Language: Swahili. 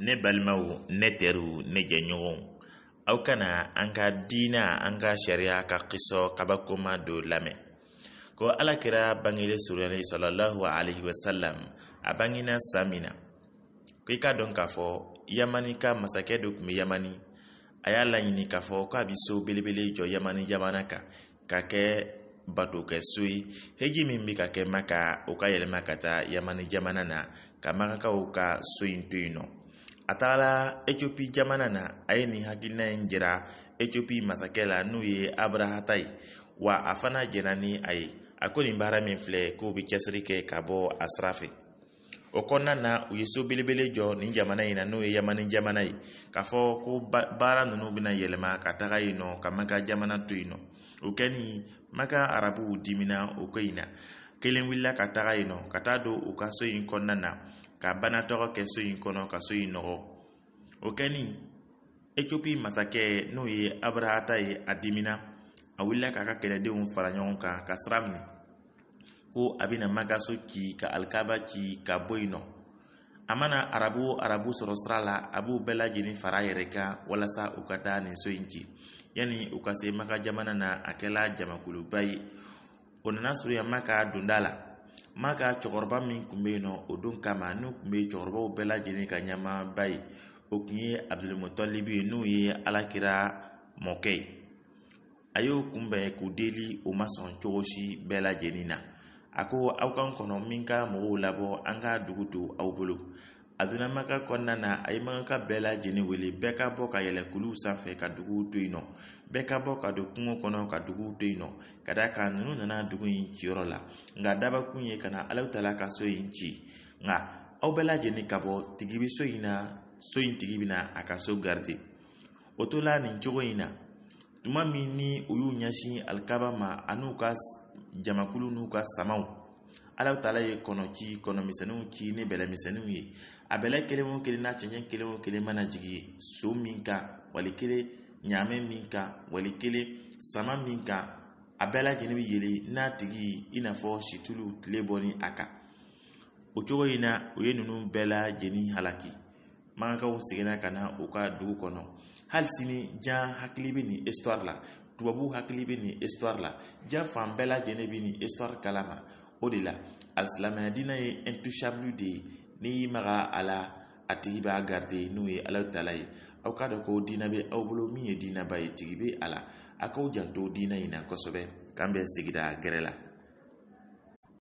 ne balimaw ne teriw ne jɛɲɔgɔnw aw kana an ka diina an ka sariya ka kisɔ kabakoma do lamɛn ko ala kɛra bangele surunyali sallallahu alaihi wasallam a bangena san min na ko i k'a dɔn k'a fɔ yamani ka masakɛ do kun be yamani a y'a laɲini k'a fɔ k'a bi so belebele jɔ yamani jamana kan ka kɛ batokɛ so ye heji min be ka kɛ maka o ka yɛlɛma ka taa yamani jamana na ka makakaw ka so in to yen nɔ a tagala etiopi jamana na a ye nin hakilina ye jira etiopi masakɛ la n'u ye abrahata ye wa a fana jɛna ni a ye a ko nin baara min filɛ k'u be cɛsiri kɛ ka bɔ a sira fɛ o kɔnɔna na u ye so belebele jɔ nin jamana yi na n'o ye yamani jamana ye k'a fɔ ko baara nunu bena yɛlɛma ka taga yen nɔ ka maka jamana to yen nɔ o kɛ ni maka arabuw dimina o ko yi na kelen wulila ka taga yen nɔ ka taa don u ka so in kɔnɔna na ka banatɔgɔ kɛ so in kɔnɔ ka so in nɔgɔ o kɛlen etiyopi masakɛ n'o ye abrahata ye a dimina a wulila k'a ka kɛlɛdenw fara ɲɔgɔn kan ka sira minɛ ko a bɛna makaso ci ka alikaba ci ka bɔ yen nɔ a mana arabu arabu sɔrɔ sira la a b'u bɛɛ lajɛlen fara a yɛrɛ kan walasa u ka taa nin so in ci yanni u ka se maka jamana na a kɛla jamakuluba ye o nana sɔrɔ yan maka k'a donda la ma ka cɛkɔrɔba min tun bɛ yen nɔ o don kama n'o tun bɛ cɛkɔrɔbaw bɛɛ lajɛlen ka ɲɛmaaba ye o tun ye abudulmutalibi n'o ye alakira mɔkɛ ye a y'o kunbɛn k'u deli o ma sɔn cogo si bɛɛ lajɛlen na a ko aw kan kɔnɔ min ka mɔgɔw labɔ an ka dugu to aw bolo a donna kɔnɔna na a ye maka ka bɛɛ lajɛlen wele bɛɛ ka bɔ ka yɛlɛ kuluw sanfɛ ka duguw to yen nɔ bɛɛ ka bɔ ka don kungo kɔnɔ ka duguw to yen nɔ ka d'a kan ninnu nana dugu in ciyɔrɔ la nka dabakun ye ka na alaw ta la ka so in ci nka aw bɛɛ lajɛlen ka bɔ tigi bɛ so in na so in tigi bɛ na a ka so garide o to la nin cogo in na tuma min ni u y'u ɲɛsin alikaba ma anu u ka jamakulu n'u ka samaw ala taala ye kɔnɔ ki kɔnɔmisɛnninw ki ni bɛlɛmisɛnninw ye a bɛlɛ kelen o kelen n'a cɛncɛn kelen o kelen mana jigi ye so min kan wali kelen ɲaamɛ min kan wali kelen sama min kan a bɛɛ lajɛlen bɛ yɛlɛ n'a tigi i n'a fɔ situlu tile bɔ ni a kan o cogo in na o ye ninnu bɛɛ lajɛlen halaki mankankaw seginna ka na u ka dugu kɔnɔ hali sini jan hakili bɛ nin histoire la tubabuw hakili bɛ nin histoire la jan fan bɛɛ lajɛlen bɛ nin histoire kalama o de la alisilamɛya diinɛ ye intouchable de ye n'i y'i maga a la a tigi b'a garide n'o ye ala tala ye aw k'a dɔn ko diinɛ bɛ aw bolo min ye diinɛba ye tigi bɛ a la a k'aw janto diinɛ in na kosɛbɛ k'an bɛ sigida gɛrɛ la